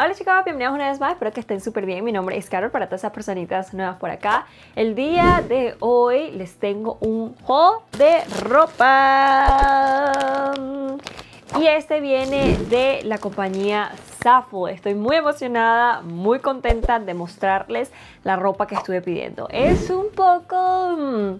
Hola chicos, bienvenidos una vez más, espero que estén súper bien. Mi nombre es Carol, para todas esas personitas nuevas por acá. El día de hoy les tengo un haul de ropa. Y este viene de la compañía Safo. Estoy muy emocionada, muy contenta de mostrarles la ropa que estuve pidiendo. Es un poco... Mm,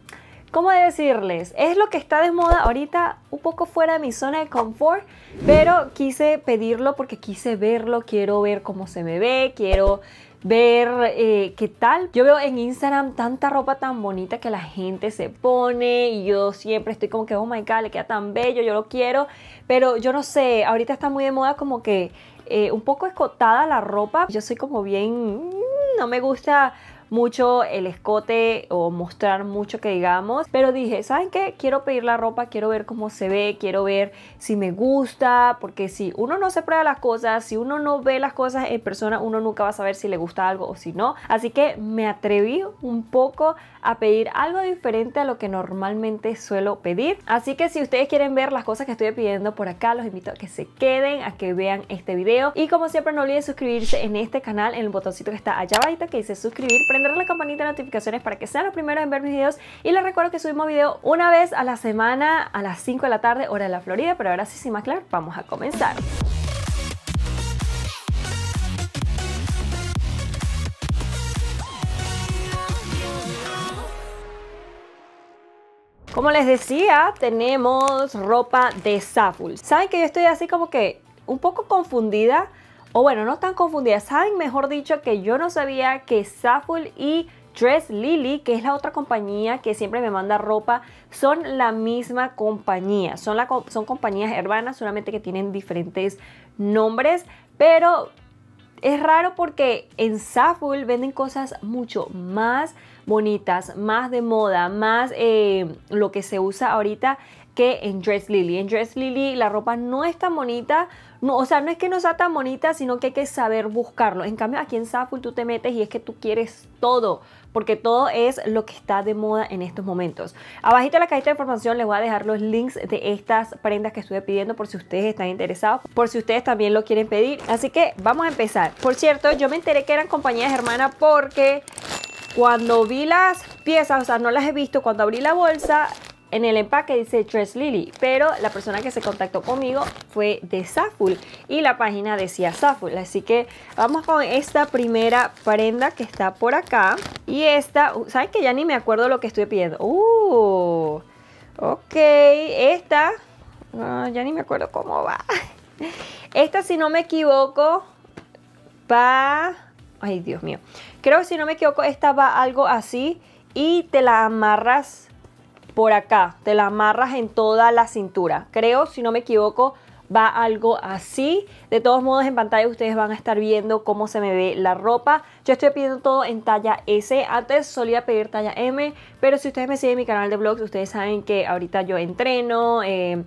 ¿cómo decirles? Es lo que está de moda ahorita, un poco fuera de mi zona de confort, pero quise pedirlo porque quise verlo, quiero ver cómo se me ve, quiero ver eh, qué tal. Yo veo en Instagram tanta ropa tan bonita que la gente se pone y yo siempre estoy como que, oh my god, le queda tan bello, yo lo quiero, pero yo no sé, ahorita está muy de moda como que eh, un poco escotada la ropa, yo soy como bien, mm, no me gusta mucho el escote o mostrar mucho que digamos, pero dije, ¿saben qué? Quiero pedir la ropa, quiero ver cómo se ve, quiero ver si me gusta, porque si uno no se prueba las cosas, si uno no ve las cosas en persona, uno nunca va a saber si le gusta algo o si no. Así que me atreví un poco a pedir algo diferente a lo que normalmente suelo pedir. Así que si ustedes quieren ver las cosas que estoy pidiendo por acá, los invito a que se queden, a que vean este video. Y como siempre, no olviden suscribirse en este canal, en el botoncito que está allá abajo, que dice suscribir prender la campanita de notificaciones para que sean los primeros en ver mis videos. Y les recuerdo que subimos video una vez a la semana a las 5 de la tarde, hora de la Florida. Pero ahora sí, sin más claro, vamos a comenzar. Como les decía, tenemos ropa de Saful. Saben que yo estoy así como que un poco confundida o bueno, no están confundidas, saben mejor dicho que yo no sabía que Saful y Dress Lily, que es la otra compañía que siempre me manda ropa, son la misma compañía. Son, son compañías hermanas, solamente que tienen diferentes nombres, pero es raro porque en Saful venden cosas mucho más bonitas, más de moda, más eh, lo que se usa ahorita que en Dress Lily. En Dress Lily la ropa no es tan bonita no, o sea, no es que no sea tan bonita, sino que hay que saber buscarlo. En cambio, aquí en Saful tú te metes y es que tú quieres todo, porque todo es lo que está de moda en estos momentos. Abajito en la cajita de información les voy a dejar los links de estas prendas que estuve pidiendo por si ustedes están interesados, por si ustedes también lo quieren pedir. Así que vamos a empezar. Por cierto, yo me enteré que eran compañías hermanas porque cuando vi las piezas, o sea, no las he visto, cuando abrí la bolsa, en el empaque dice Tres Lily, pero la persona que se contactó conmigo fue de Saful y la página decía Saful. Así que vamos con esta primera prenda que está por acá. Y esta, uh, ¿saben que ya ni me acuerdo lo que estoy pidiendo? Uh, ok, esta, ya ni me acuerdo cómo va. Esta, si no me equivoco, va... Ay, Dios mío. Creo que si no me equivoco, esta va algo así y te la amarras por acá, te la amarras en toda la cintura. Creo, si no me equivoco, va algo así. De todos modos, en pantalla ustedes van a estar viendo cómo se me ve la ropa. Yo estoy pidiendo todo en talla S. Antes solía pedir talla M, pero si ustedes me siguen en mi canal de blogs, ustedes saben que ahorita yo entreno. Eh,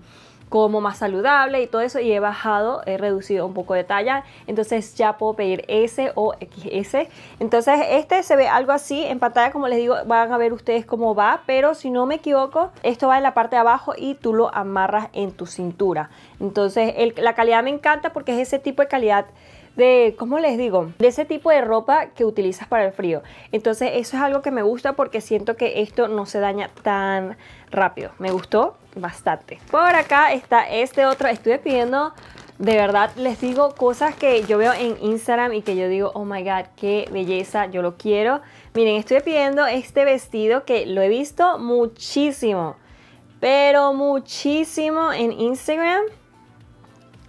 como más saludable y todo eso y he bajado, he reducido un poco de talla, entonces ya puedo pedir S o XS. Entonces este se ve algo así en pantalla, como les digo, van a ver ustedes cómo va, pero si no me equivoco, esto va en la parte de abajo y tú lo amarras en tu cintura. Entonces la calidad me encanta porque es ese tipo de calidad de, ¿cómo les digo? De ese tipo de ropa que utilizas para el frío. Entonces eso es algo que me gusta porque siento que esto no se daña tan rápido. Me gustó bastante. Por acá está este otro. Estuve pidiendo de verdad les digo cosas que yo veo en Instagram y que yo digo, oh my god, qué belleza, yo lo quiero. Miren, estoy pidiendo este vestido que lo he visto muchísimo, pero muchísimo en Instagram.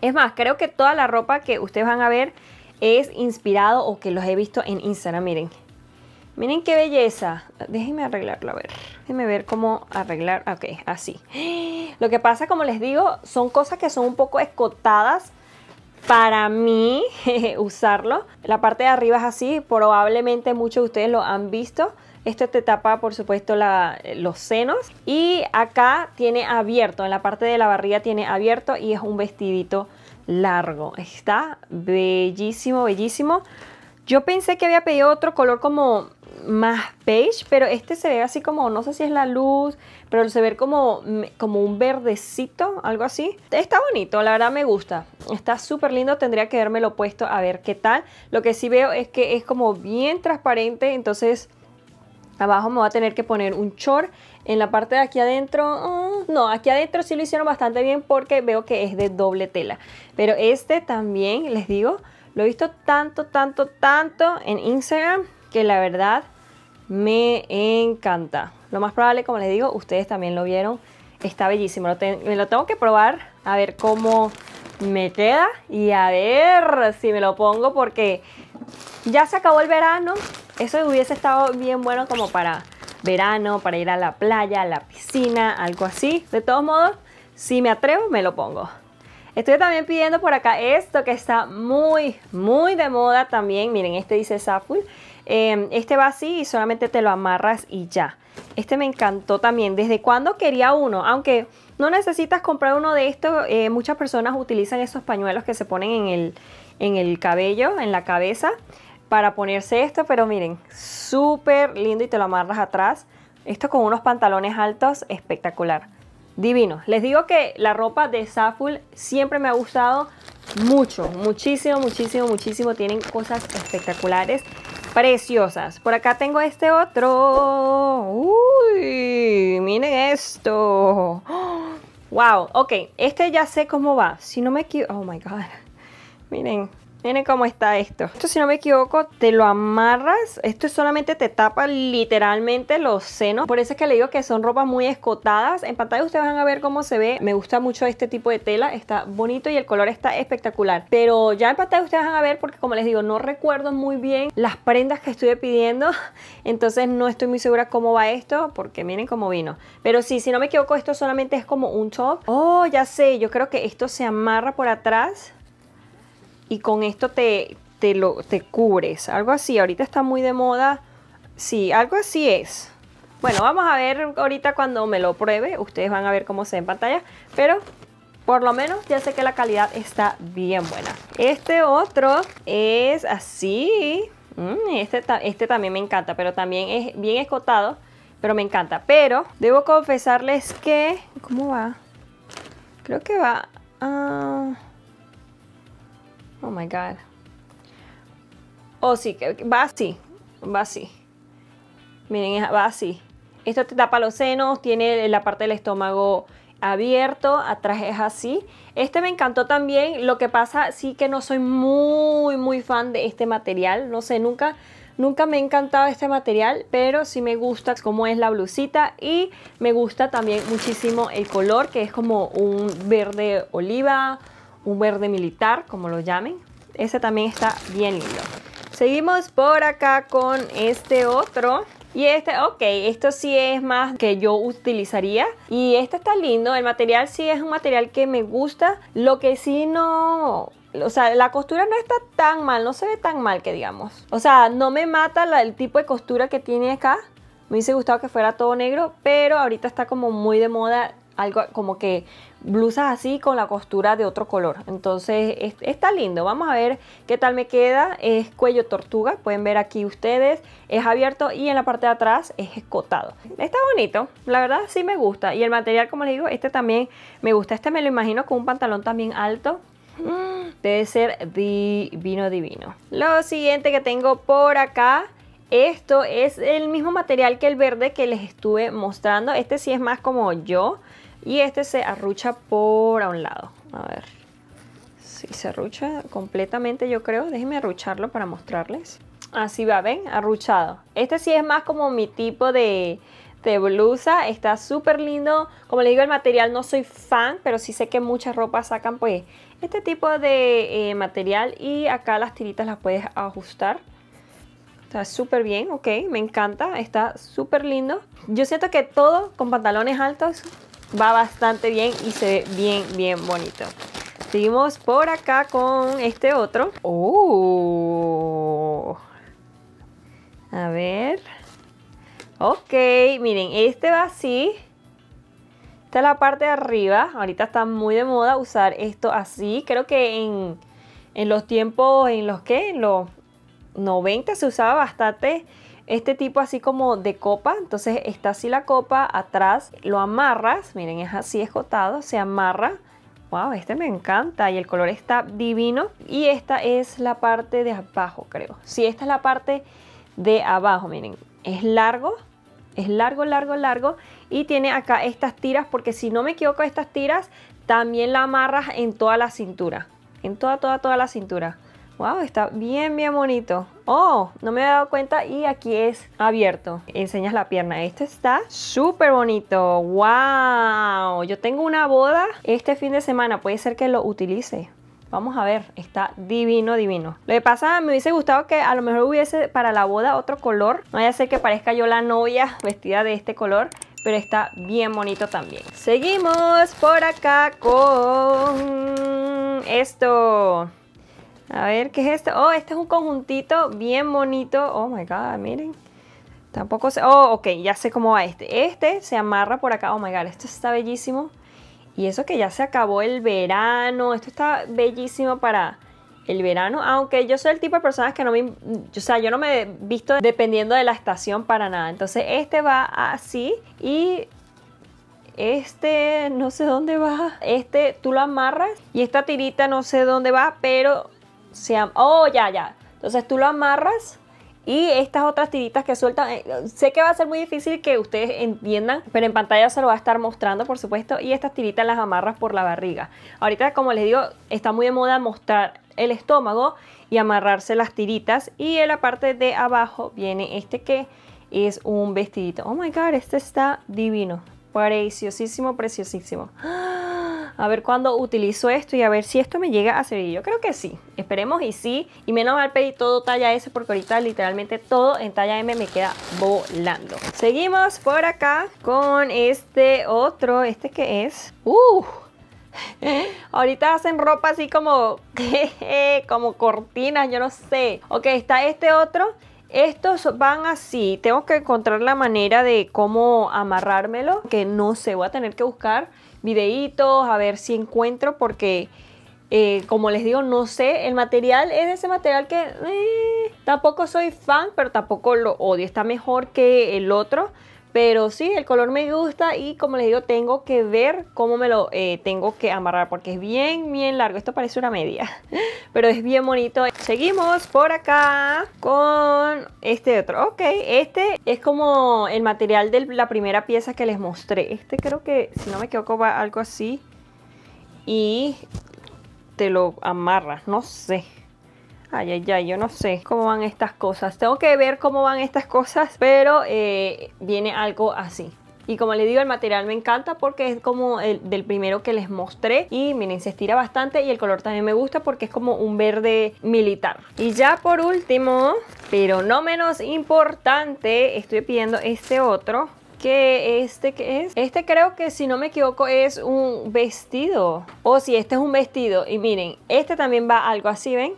Es más, creo que toda la ropa que ustedes van a ver es inspirado o que los he visto en Instagram, miren. Miren qué belleza. Déjenme arreglarlo, a ver. Déjenme ver cómo arreglar. Ok, así. Lo que pasa, como les digo, son cosas que son un poco escotadas para mí usarlo. La parte de arriba es así, probablemente muchos de ustedes lo han visto. Esto te tapa, por supuesto, los senos. Y acá tiene abierto, en la parte de la barriga tiene abierto y es un vestidito largo. Está bellísimo, bellísimo. Yo pensé que había pedido otro color como más beige, pero este se ve así como, no sé si es la luz, pero se ve como, como un verdecito, algo así. Está bonito, la verdad me gusta. Está súper lindo, tendría que lo puesto a ver qué tal. Lo que sí veo es que es como bien transparente, entonces Abajo me voy a tener que poner un short. En la parte de aquí adentro, ah, no, aquí adentro sí lo hicieron bastante bien porque veo que es de doble tela. Pero este también, les digo, lo he visto tanto, tanto, tanto en Instagram que la verdad me encanta. Lo más probable, como les digo, ustedes también lo vieron. Está bellísimo. me lo tengo que probar a ver cómo me queda y a ver si me lo pongo porque ya se acabó el verano. Eso hubiese estado bien bueno como para verano, para ir a la playa, a la piscina, algo así. De todos modos, si me atrevo, me lo pongo. Estoy también pidiendo por acá esto que está muy, muy de moda también. Miren, este dice Saful. Em, este va así y solamente te lo amarras y ya. Este me encantó también. ¿Desde cuando quería uno? Aunque no necesitas comprar uno de estos. Eh, muchas personas utilizan esos pañuelos que se ponen el, en el cabello, en la cabeza para ponerse esto, pero miren, súper lindo y te lo amarras atrás. Esto con unos pantalones altos, espectacular. Divino. Les digo que la ropa de Saful siempre me ha gustado mucho, muchísimo, muchísimo, muchísimo. Tienen cosas espectaculares, preciosas. Por acá tengo este otro. Uy, miren esto. Wow, ok, este ya sé cómo va. Si no me equivoco, oh my god. Miren, Miren cómo está esto. Esto si no me equivoco te lo amarras. Esto solamente te tapa literalmente los senos. Por eso es que le digo que son ropas muy escotadas. En pantalla ustedes van a ver cómo se ve. Me gusta mucho este tipo de tela. Está bonito y el color está espectacular. Pero ya en pantalla ustedes van a ver porque como les digo no recuerdo muy bien las prendas que estuve pidiendo. Entonces no estoy muy segura cómo va esto porque miren cómo vino. Pero sí, si no me equivoco esto solamente es como un top. Oh, ya sé. Yo creo que esto se amarra por atrás y con esto te, te, lo, te cubres. Algo así, ahorita está muy de moda. Sí, algo así es. Bueno, vamos a ver ahorita cuando me lo pruebe. Ustedes van a ver cómo se ve en pantalla. Pero por lo menos ya sé que la calidad está bien buena. Este otro es así. Mm, este, este también me encanta, pero también es bien escotado. Pero me encanta. Pero debo confesarles que... ¿Cómo va? Creo que va... a... Ah, Oh my God. Oh, sí, va así. Va así. Miren, va así. Esto te tapa los senos, tiene la parte del estómago abierto, atrás es así. Este me encantó también, lo que pasa sí que no soy muy muy fan de este material, no sé, nunca nunca me ha encantado este material, pero sí me gusta cómo es la blusita y me gusta también muchísimo el color que es como un verde oliva, un verde militar, como lo llamen. ese también está bien lindo. Seguimos por acá con este otro. Y este, ok, esto sí es más que yo utilizaría. Y este está lindo. El material sí es un material que me gusta. Lo que sí no... O sea, la costura no está tan mal, no se ve tan mal que digamos. O sea, no me mata el tipo de costura que tiene acá. Me hubiese gustado que fuera todo negro, pero ahorita está como muy de moda algo como que blusas así con la costura de otro color. Entonces está lindo. Vamos a ver qué tal me queda. Es cuello tortuga, pueden ver aquí ustedes. Es abierto y en la parte de atrás es escotado. Está bonito, la verdad sí me gusta. Y el material, como les digo, este también me gusta. Este me lo imagino con un pantalón también alto. Mm, debe ser divino, divino. Lo siguiente que tengo por acá esto es el mismo material que el verde que les estuve mostrando. Este sí es más como yo. Y este se arrucha por a un lado. A ver. Si se arrucha completamente, yo creo. Déjenme arrucharlo para mostrarles. Así va, ¿ven? Arruchado. Este sí es más como mi tipo de, blusa. Está súper lindo. Como les digo, el material no soy fan, pero sí sé que muchas ropas sacan pues este tipo de eh, material. Y acá las tiritas las puedes ajustar. Está súper bien, ok, me encanta, está súper lindo. Yo siento que todo con pantalones altos va bastante bien y se ve bien, bien bonito. Seguimos por acá con este otro. ¡Oh! A ver. Ok, miren, este va así. Esta es la parte de arriba. Ahorita está muy de moda usar esto así. Creo que en, en los tiempos en los que, en los 90 se usaba bastante este tipo así como de copa, entonces está así la copa, atrás lo amarras, miren es así escotado, se amarra. Wow, este me encanta y el color está divino. Y esta es la parte de abajo, creo. si esta es la parte de abajo, miren. Es largo, es largo, largo, largo. Y tiene acá estas tiras, porque si no me equivoco, estas tiras también la amarras en toda la cintura. En toda, toda, toda la cintura. Wow, está bien, bien bonito. Oh, no me había dado cuenta y aquí es abierto. Enseñas la pierna. Este está súper bonito. Wow, yo tengo una boda este fin de semana. Puede ser que lo utilice. Vamos a ver, está divino, divino. Lo que pasa, me hubiese gustado que a lo mejor hubiese para la boda otro color. No vaya a ser que parezca yo la novia vestida de este color. Pero está bien bonito también. Seguimos por acá con esto. A ver, ¿qué es esto? Oh, este es un conjuntito bien bonito. Oh my god, miren. Tampoco sé. Oh, ok, ya sé cómo va este. Este se amarra por acá. Oh my god, esto está bellísimo. Y eso que ya se acabó el verano. Esto está bellísimo para el verano. Aunque yo soy el tipo de personas que no me. O sea, yo no me he visto dependiendo de la estación para nada. Entonces, este va así. Y este no sé dónde va, este tú lo amarras y esta tirita no sé dónde va, pero Oh, ya, ya. Entonces tú lo amarras y estas otras tiritas que sueltan, eh, sé que va a ser muy difícil que ustedes entiendan, pero en pantalla se lo va a estar mostrando, por supuesto, y estas tiritas las amarras por la barriga. Ahorita, como les digo, está muy de moda mostrar el estómago y amarrarse las tiritas. Y en la parte de abajo viene este que es un vestidito. Oh my God, este está divino. Preciosísimo, preciosísimo. ¡Ah! a ver cuándo utilizo esto y a ver si esto me llega a servir. Yo creo que sí, esperemos y sí. Y menos mal pedí todo talla S porque ahorita literalmente todo en talla M me queda volando. Seguimos por acá con este otro, este que es... ¡Uh! Ahorita hacen ropa así como, como cortinas, yo no sé. Ok, está este otro. Estos van así. Tengo que encontrar la manera de cómo amarrármelo. Que no sé, voy a tener que buscar videitos, a ver si encuentro, porque eh, como les digo, no sé, el material es ese material que eh, tampoco soy fan, pero tampoco lo odio, está mejor que el otro. Pero sí, el color me gusta y como les digo, tengo que ver cómo me lo eh, tengo que amarrar porque es bien, bien largo. Esto parece una media, pero es bien bonito. Seguimos por acá con este otro. Ok, este es como el material de la primera pieza que les mostré. Este creo que, si no me equivoco, va algo así y te lo amarras, no sé. Ay, ay, ay, yo no sé cómo van estas cosas. Tengo que ver cómo van estas cosas, pero eh, viene algo así. Y como les digo, el material me encanta porque es como el del primero que les mostré. Y miren, se estira bastante y el color también me gusta porque es como un verde militar. Y ya por último, pero no menos importante, estoy pidiendo este otro que este qué es este creo que si no me equivoco es un vestido o si este es un vestido y miren este también va algo así ven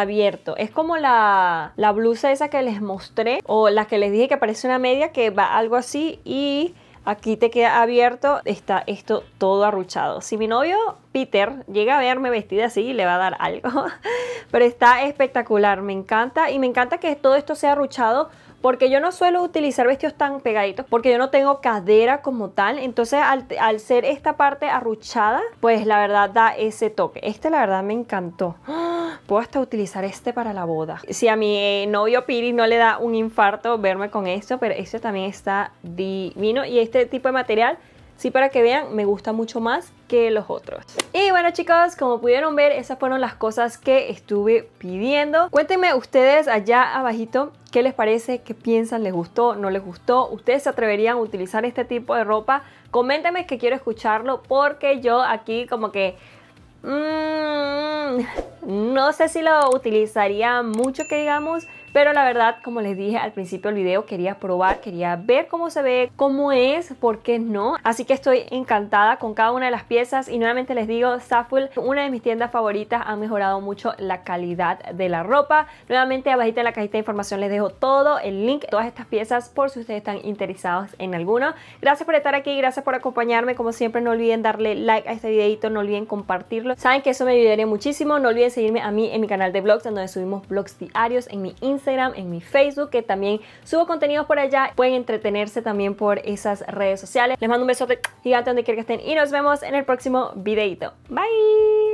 abierto. Es como la, la blusa esa que les mostré o la que les dije que parece una media que va algo así y aquí te queda abierto, está esto todo arruchado. Si mi novio Peter llega a verme vestida así, le va a dar algo. Pero está espectacular, me encanta y me encanta que todo esto sea arruchado porque yo no suelo utilizar vestidos tan pegaditos, porque yo no tengo cadera como tal, entonces al, ser esta parte arruchada, pues la verdad da ese toque. Este la verdad me encantó. Puedo hasta utilizar este para la boda. Si a mi eh, novio Piri no le da un infarto verme con esto, pero este también está divino y este tipo de material Sí, para que vean, me gusta mucho más que los otros. Y bueno chicos, como pudieron ver, esas fueron las cosas que estuve pidiendo. Cuéntenme ustedes allá abajito qué les parece, qué piensan, les gustó, no les gustó. ¿Ustedes se atreverían a utilizar este tipo de ropa? Coméntenme que quiero escucharlo porque yo aquí como que... Mm, no sé si lo utilizaría mucho que digamos, pero la verdad, como les dije al principio del video, quería probar, quería ver cómo se ve, cómo es, por qué no. Así que estoy encantada con cada una de las piezas y nuevamente les digo, Saful, una de mis tiendas favoritas, ha mejorado mucho la calidad de la ropa. Nuevamente, abajita en la cajita de información les dejo todo, el link, todas estas piezas por si ustedes están interesados en alguno. Gracias por estar aquí, gracias por acompañarme. Como siempre, no olviden darle like a este videito, no olviden compartirlo. Saben que eso me ayudaría muchísimo. No olviden seguirme a mí en mi canal de vlogs, donde subimos vlogs diarios en mi Instagram en mi Facebook, que también subo contenidos por allá. Pueden entretenerse también por esas redes sociales. Les mando un besote gigante donde quiera que estén y nos vemos en el próximo videito. Bye.